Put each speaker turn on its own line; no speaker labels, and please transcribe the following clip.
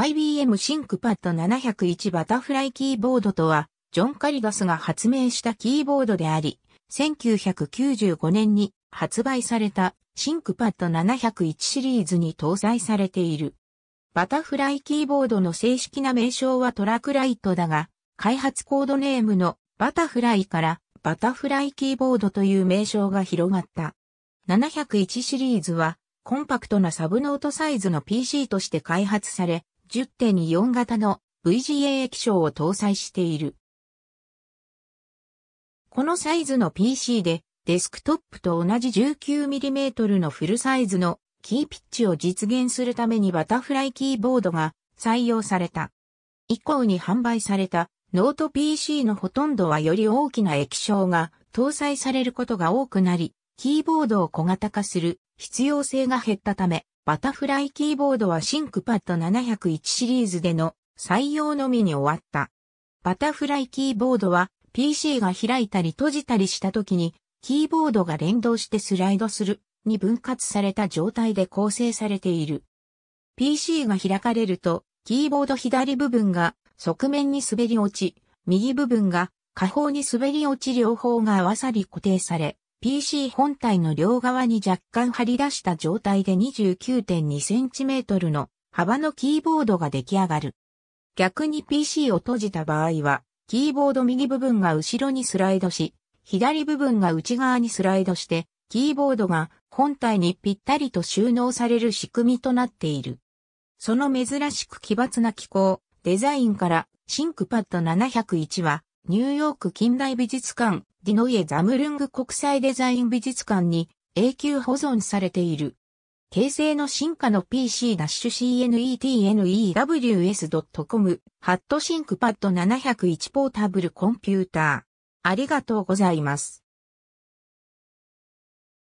IBM シンクパッド701バタフライキーボードとは、ジョン・カリガスが発明したキーボードであり、1995年に発売されたシンクパッド701シリーズに搭載されている。バタフライキーボードの正式な名称はトラクライトだが、開発コードネームのバタフライからバタフライキーボードという名称が広がった。701シリーズはコンパクトなサブノートサイズの PC として開発され、10.4型の VGA 液晶を搭載している。このサイズの PC でデスクトップと同じ 19mm のフルサイズのキーピッチを実現するためにバタフライキーボードが採用された。以降に販売されたノート PC のほとんどはより大きな液晶が搭載されることが多くなり、キーボードを小型化する必要性が減ったため、バタフライキーボードはシンクパッド701シリーズでの採用のみに終わった。バタフライキーボードは PC が開いたり閉じたりした時にキーボードが連動してスライドするに分割された状態で構成されている。PC が開かれるとキーボード左部分が側面に滑り落ち、右部分が下方に滑り落ち両方が合わさり固定され、PC 本体の両側に若干張り出した状態で 29.2cm の幅のキーボードが出来上がる。逆に PC を閉じた場合は、キーボード右部分が後ろにスライドし、左部分が内側にスライドして、キーボードが本体にぴったりと収納される仕組みとなっている。その珍しく奇抜な機構、デザインからシンクパッド701はニューヨーク近代美術館、ディノイエ・ザムルング国際デザイン美術館に永久保存されている。形成の進化の PC-CNETNEWS.com、ハットシンクパッド701ポータブルコンピューター。ありがとうございます。